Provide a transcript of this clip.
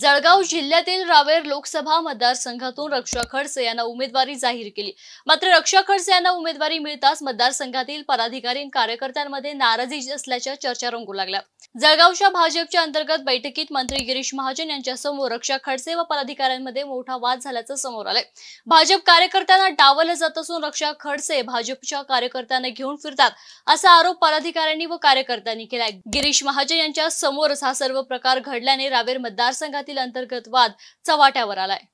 जळगाव जिल्ह्यातील रावेर लोकसभा मतदारसंघातून रक्षा खडसे यांना उमेदवारी जाहीर केली मात्र रक्षा खडसे यांना उमेदवारी मिळताच मतदारसंघातील पदाधिकारी कार्यकर्त्यांमध्ये नाराजी असल्याच्या चर्चा रंगू लागल्या जळगावच्या भाजपच्या अंतर्गत बैठकीत मंत्री गिरीश महाजन समोर रक्षा खडसे व पदाधिकाऱ्यांमध्ये मोठा वाद झाल्याचं समोर आलंय भाजप कार्यकर्त्यांना डावलं जात असून रक्षा खडसे भाजपच्या कार्यकर्त्यांना घेऊन फिरतात असा आरोप पदाधिकाऱ्यांनी व कार्यकर्त्यांनी केलाय गिरीश महाजन यांच्या समोरच हा सर्व प्रकार घडल्याने रावेर मतदारसंघात अंतर्गत वाद चव्हाट्यावर आलाय